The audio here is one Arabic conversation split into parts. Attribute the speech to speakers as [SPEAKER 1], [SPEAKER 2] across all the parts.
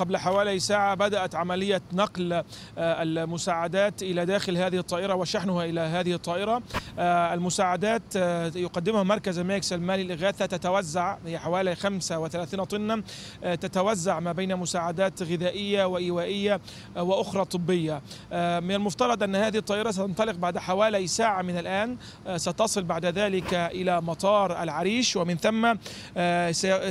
[SPEAKER 1] قبل حوالي ساعة بدأت عملية نقل آه، المساعدات إلى داخل هذه الطائرة وشحنها إلى هذه الطائرة آه، المساعدات آه، يقدمها مركز ميكس المالي للإغاثة تتوزع هي حوالي 35 طنا تتوزع ما بين مساعدات غذائية وإيوائية وأخرى طبية من المفترض أن هذه الطائرة ستنطلق بعد حوالي ساعة من الآن ستصل بعد ذلك إلى مطار العريش ومن ثم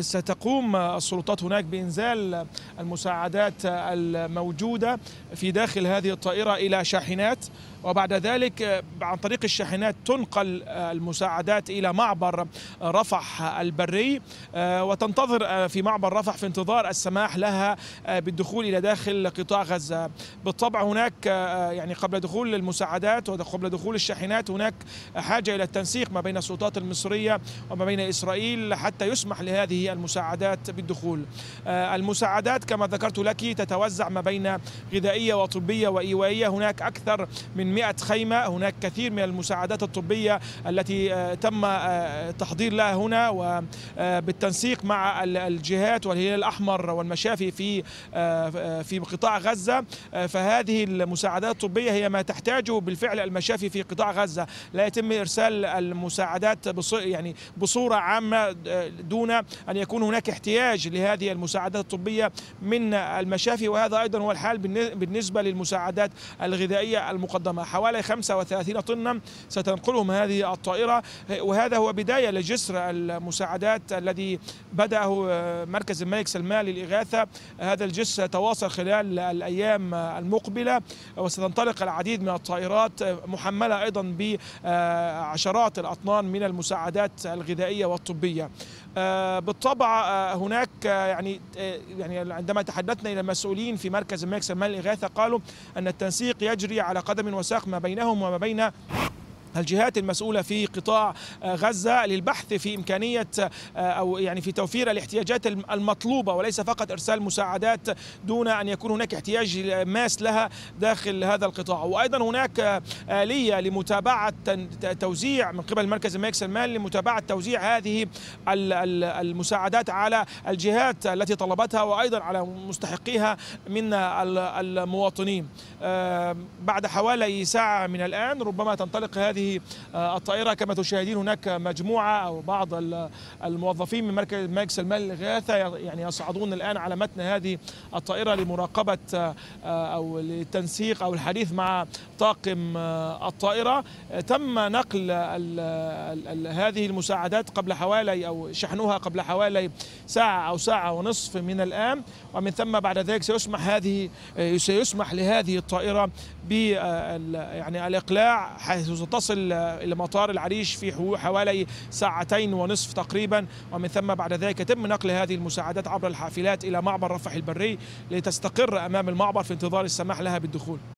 [SPEAKER 1] ستقوم السلطات هناك بإنزال المساعدات المساعدات الموجودة في داخل هذه الطائرة إلى شاحنات وبعد ذلك عن طريق الشاحنات تنقل المساعدات إلى معبر رفح البري وتنتظر في معبر رفح في انتظار السماح لها بالدخول إلى داخل قطاع غزة بالطبع هناك يعني قبل دخول المساعدات وقبل دخول الشاحنات هناك حاجة إلى التنسيق ما بين السلطات المصرية وما بين إسرائيل حتى يسمح لهذه المساعدات بالدخول المساعدات كما كما ذكرت لك تتوزع ما بين غذائية وطبية وإيوائية هناك أكثر من 100 خيمة هناك كثير من المساعدات الطبية التي آه، تم آه، تحضير لها هنا وبالتنسيق آه، مع الجهات والهلال الأحمر والمشافي في في قطاع غزة فهذه المساعدات الطبية هي ما تحتاجه بالفعل المشافي في قطاع غزة لا يتم إرسال المساعدات يعني بصورة عامة دون أن يكون هناك احتياج لهذه المساعدات الطبية من من المشافي وهذا أيضا هو الحال بالنسبة للمساعدات الغذائية المقدمة حوالي 35 طنا ستنقلهم هذه الطائرة وهذا هو بداية لجسر المساعدات الذي بدأه آه، مركز الملك سلمان للإغاثة هذا الجسر تواصل خلال الأيام المقبلة وستنطلق العديد من الطائرات آه، محملة أيضا بعشرات آه، الأطنان من المساعدات الغذائية والطبية بالطبع هناك يعني يعني عندما تحدثنا إلى المسؤولين في مركز الملك سلمان للاغاثه قالوا أن التنسيق يجري على قدم وساق ما بينهم وما بين الجهات المسؤولة في قطاع آه، غزة للبحث في إمكانية آه، أو يعني في توفير الاحتياجات المطلوبة وليس فقط إرسال مساعدات دون أن يكون هناك احتياج ماس لها داخل هذا القطاع وأيضا هناك آلية آه، لمتابعة توزيع من قبل مركز الملك سلمان لمتابعة توزيع هذه المساعدات على الجهات التي طلبتها وأيضا على مستحقيها من المواطنين بعد حوالي ساعة من الآن ربما تنطلق هذه هذه آه، الطائرة كما تشاهدين هناك مجموعة أو بعض الموظفين من مركز مجلس المال للإغاثة يعني يصعدون الآن على متن هذه الطائرة لمراقبة آه، أو للتنسيق أو الحديث مع طاقم آه، الطائرة تم نقل هذه المساعدات قبل حوالي أو شحنها قبل حوالي ساعة أو ساعة ونصف من الآن ومن ثم بعد ذلك سيسمح هذه سيسمح لهذه الطائرة ب يعني الإقلاع حيث ستصل إلى مطار العريش في حوالي ساعتين ونصف تقريبا ومن ثم بعد ذلك يتم نقل هذه المساعدات عبر الحافلات إلى معبر رفح البري لتستقر أمام المعبر في انتظار السماح لها بالدخول